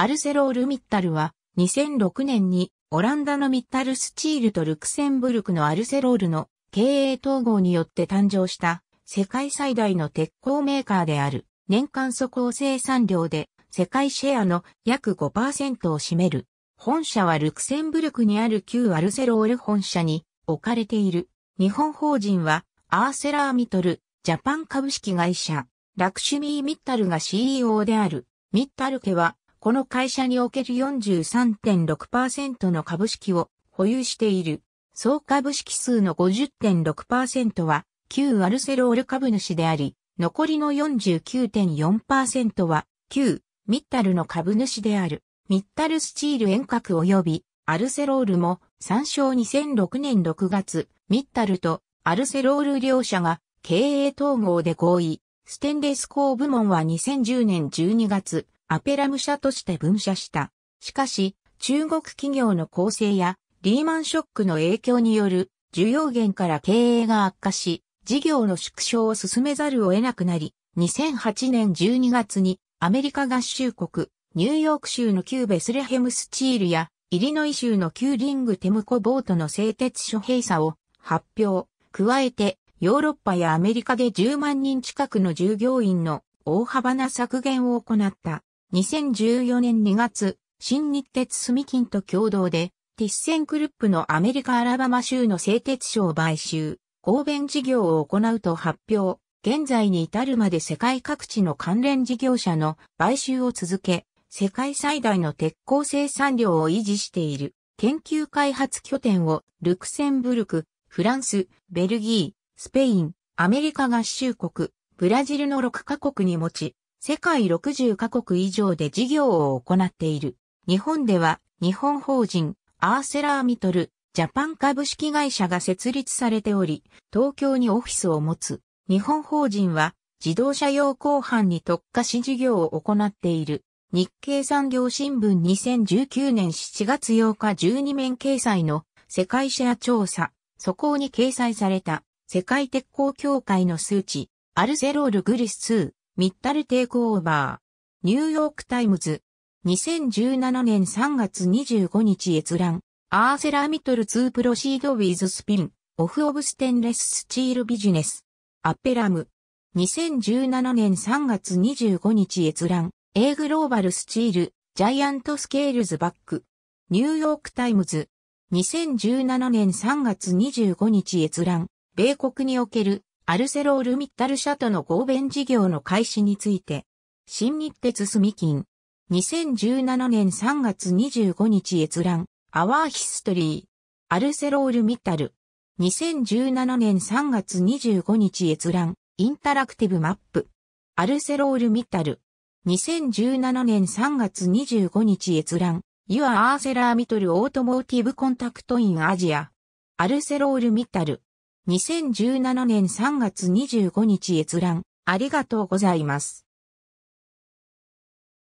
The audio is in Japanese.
アルセロール・ミッタルは2006年にオランダのミッタルスチールとルクセンブルクのアルセロールの経営統合によって誕生した世界最大の鉄鋼メーカーである年間速鋼生産量で世界シェアの約5%を占める。本社はルクセンブルクにある旧アルセロール本社に置かれている。日本法人はアーセラーミトルジャパン株式会社ラクシュミー・ミッタルが CEO である。ミッタル家はこの会社における43.6%の株式を保有している。総株式数の50.6%は、旧アルセロール株主であり、残りの49.4%は、旧ミッタルの株主である。ミッタルスチール遠隔及び、アルセロールも、参照2006年6月、ミッタルとアルセロール両社が経営統合で合意。ステンレス工部門は2010年12月、アペラム社として分社した。しかし、中国企業の構成やリーマンショックの影響による需要減から経営が悪化し、事業の縮小を進めざるを得なくなり、2008年12月にアメリカ合衆国、ニューヨーク州の旧ベスレヘムスチールやイリノイ州の旧リングテムコボートの製鉄所閉鎖を発表。加えて、ヨーロッパやアメリカで10万人近くの従業員の大幅な削減を行った。2014年2月、新日鉄住金と共同で、ティッセンクルップのアメリカアラバマ州の製鉄所を買収、合弁事業を行うと発表。現在に至るまで世界各地の関連事業者の買収を続け、世界最大の鉄鋼生産量を維持している研究開発拠点をルクセンブルク、フランス、ベルギー、スペイン、アメリカ合衆国、ブラジルの6カ国に持ち、世界60カ国以上で事業を行っている。日本では日本法人アーセラーミトルジャパン株式会社が設立されており、東京にオフィスを持つ日本法人は自動車用鋼板に特化し事業を行っている。日経産業新聞2019年7月8日12面掲載の世界シェア調査、そこに掲載された世界鉄鋼協会の数値、アルセロールグリス2ミッタルテイクオーバー。ニューヨークタイムズ。2017年3月25日閲覧。アーセラ・ミトル2プロシード・ウィズ・スピン。オフ・オブ・ステンレス・スチール・ビジネス。アッペラム。2017年3月25日閲覧。A グローバル・スチール。ジャイアント・スケールズ・バック。ニューヨークタイムズ。2017年3月25日閲覧。米国におけるアルセロール・ミッタル社との合弁事業の開始について、新日鉄住金、2017年3月25日閲覧、アワーヒストリー、アルセロール・ミッタル、2017年3月25日閲覧、インタラクティブマップ、アルセロール・ミッタル、2017年3月25日閲覧、ユア・アーセラー・ミトル・オートモーティブ・コンタクト・イン・アジア、アルセロール・ミッタル、2017年3月25日閲覧、ありがとうございます。